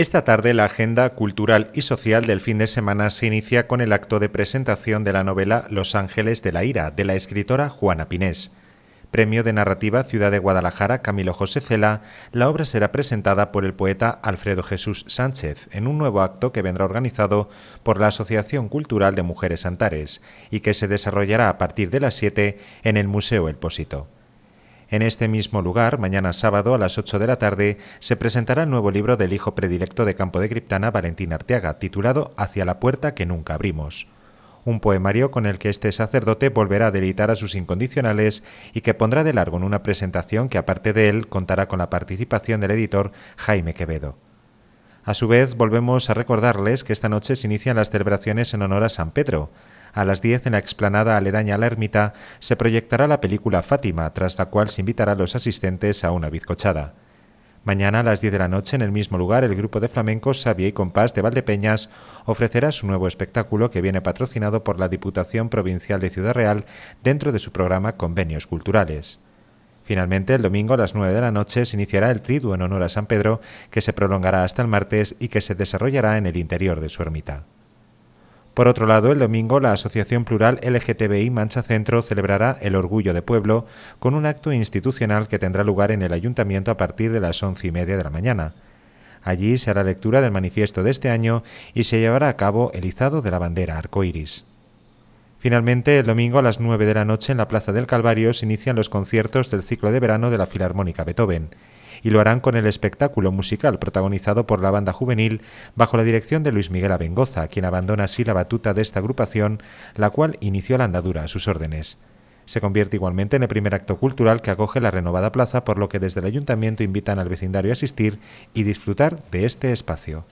Esta tarde la agenda cultural y social del fin de semana se inicia con el acto de presentación de la novela Los Ángeles de la Ira, de la escritora Juana Pinés. Premio de Narrativa Ciudad de Guadalajara Camilo José Cela, la obra será presentada por el poeta Alfredo Jesús Sánchez en un nuevo acto que vendrá organizado por la Asociación Cultural de Mujeres Antares y que se desarrollará a partir de las 7 en el Museo El Pósito. En este mismo lugar, mañana sábado a las 8 de la tarde, se presentará el nuevo libro del hijo predilecto de Campo de Criptana, Valentín Arteaga, titulado Hacia la puerta que nunca abrimos un poemario con el que este sacerdote volverá a deleitar a sus incondicionales y que pondrá de largo en una presentación que aparte de él contará con la participación del editor Jaime Quevedo. A su vez, volvemos a recordarles que esta noche se inician las celebraciones en honor a San Pedro. A las 10, en la explanada aledaña a la ermita, se proyectará la película Fátima, tras la cual se invitará a los asistentes a una bizcochada. Mañana a las 10 de la noche, en el mismo lugar, el grupo de flamencos Sabia y Compás de Valdepeñas ofrecerá su nuevo espectáculo que viene patrocinado por la Diputación Provincial de Ciudad Real dentro de su programa Convenios Culturales. Finalmente, el domingo a las 9 de la noche se iniciará el triduo en honor a San Pedro, que se prolongará hasta el martes y que se desarrollará en el interior de su ermita. Por otro lado, el domingo la Asociación Plural LGTBI Mancha Centro celebrará el Orgullo de Pueblo con un acto institucional que tendrá lugar en el Ayuntamiento a partir de las once y media de la mañana. Allí se hará lectura del manifiesto de este año y se llevará a cabo el izado de la bandera arcoiris. Finalmente, el domingo a las nueve de la noche en la Plaza del Calvario se inician los conciertos del ciclo de verano de la Filarmónica Beethoven y lo harán con el espectáculo musical protagonizado por la banda juvenil bajo la dirección de Luis Miguel Abengoza, quien abandona así la batuta de esta agrupación, la cual inició la andadura a sus órdenes. Se convierte igualmente en el primer acto cultural que acoge la renovada plaza, por lo que desde el ayuntamiento invitan al vecindario a asistir y disfrutar de este espacio.